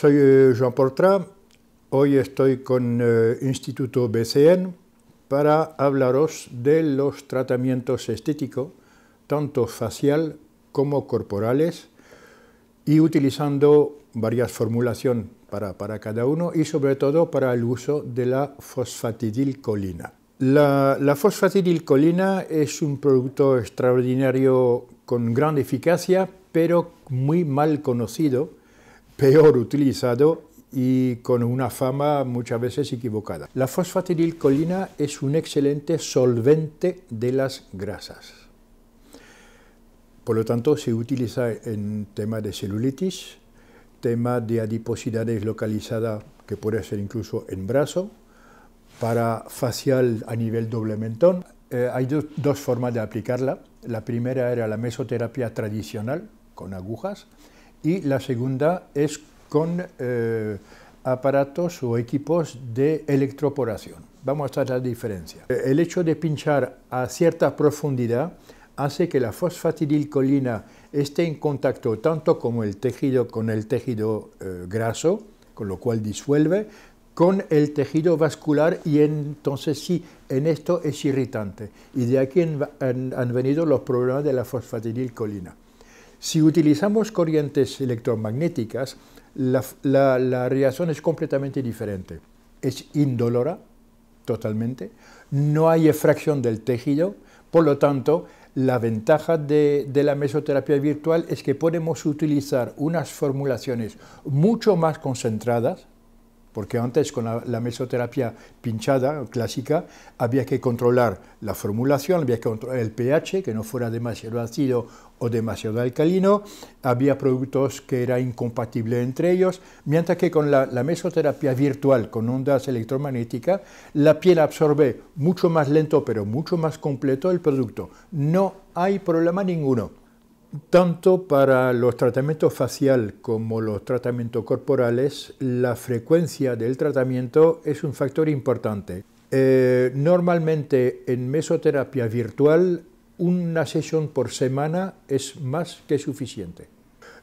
soy eh, Jean Portra. Hoy estoy con eh, Instituto BCN para hablaros de los tratamientos estéticos, tanto facial como corporales, y utilizando varias formulaciones para, cada uno y sobre todo para el uso de la fosfatidilcolina. La, la fosfatidilcolina es un producto extraordinario con gran eficacia, pero muy mal conocido peor utilizado y con una fama muchas veces equivocada. La fosfatidilcolina es un excelente solvente de las grasas. Por lo tanto, se utiliza en tema de celulitis, tema de adiposidad deslocalizada, que puede ser incluso en brazo, para facial a nivel doble mentón. Eh, hay dos formas de aplicarla. La primera era la mesoterapia tradicional, con agujas, y la segunda es con eh, aparatos o equipos de electroporación. Vamos a la diferencia. Eh, el hecho de pinchar a cierta profundidad hace que la fosfatidilcolina esté en contacto tanto como el tejido con el tejido eh, graso, con lo cual disuelve, con el tejido vascular y entonces sí, en esto es irritante. Y de aquí han venido los problemas de la fosfatidilcolina. Si utilizamos corrientes electromagnéticas, la, reacción es completamente diferente. Es indolora, totalmente, no hay efracción del tejido, por lo tanto, la ventaja de, la mesoterapia virtual es que podemos utilizar unas formulaciones mucho más concentradas, porque antes con la, mesoterapia pinchada clásica había que controlar la formulación, había que controlar el pH, que no fuera demasiado ácido o demasiado alcalino, había productos que eran incompatible entre ellos, mientras que con la, la mesoterapia virtual, con ondas electromagnéticas, la piel absorbe mucho más lento, pero mucho más completo el producto. No hay problema ninguno. Tanto para los tratamientos facial como los tratamientos corporales, la frecuencia del tratamiento es un factor importante. Eh, normalmente en mesoterapia virtual una sesión por semana es más que suficiente.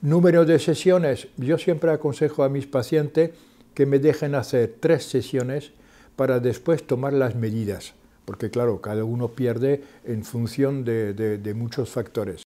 Número de sesiones, yo siempre aconsejo a mis pacientes que me dejen hacer tres sesiones para después tomar las medidas, porque claro, cada uno pierde en función de muchos factores.